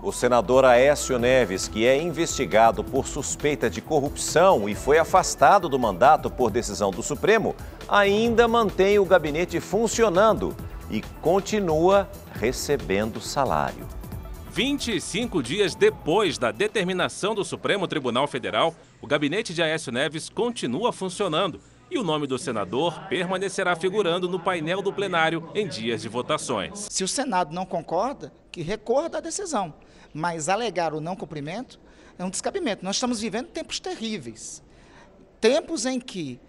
O senador Aécio Neves, que é investigado por suspeita de corrupção e foi afastado do mandato por decisão do Supremo, ainda mantém o gabinete funcionando e continua recebendo salário. 25 dias depois da determinação do Supremo Tribunal Federal, o gabinete de Aécio Neves continua funcionando e o nome do senador permanecerá figurando no painel do plenário em dias de votações. Se o Senado não concorda, que recorra da decisão, mas alegar o não cumprimento é um descabimento. Nós estamos vivendo tempos terríveis tempos em que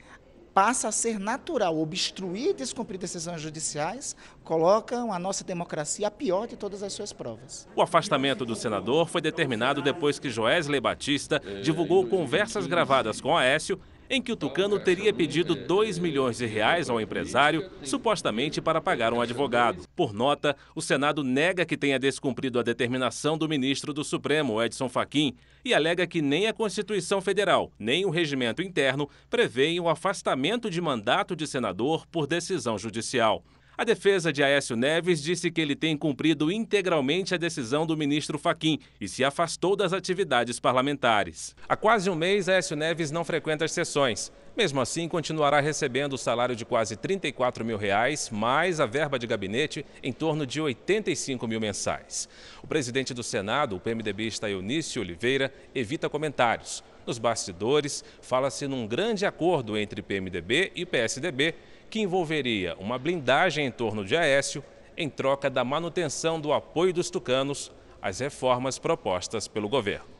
passa a ser natural obstruir e descumprir decisões judiciais, colocam a nossa democracia a pior de todas as suas provas. O afastamento do senador foi determinado depois que Joesley Batista divulgou conversas gravadas com Aécio em que o Tucano teria pedido 2 milhões de reais ao empresário, supostamente para pagar um advogado. Por nota, o Senado nega que tenha descumprido a determinação do ministro do Supremo, Edson Fachin, e alega que nem a Constituição Federal, nem o regimento interno prevêem o afastamento de mandato de senador por decisão judicial. A defesa de Aécio Neves disse que ele tem cumprido integralmente a decisão do ministro Faquim e se afastou das atividades parlamentares. Há quase um mês, Aécio Neves não frequenta as sessões. Mesmo assim, continuará recebendo o salário de quase 34 mil reais, mais a verba de gabinete em torno de 85 mil mensais. O presidente do Senado, o PMDBista Eunício Oliveira, evita comentários. Nos bastidores, fala-se num grande acordo entre PMDB e PSDB que envolveria uma blindagem em torno de Aécio em troca da manutenção do apoio dos tucanos às reformas propostas pelo governo.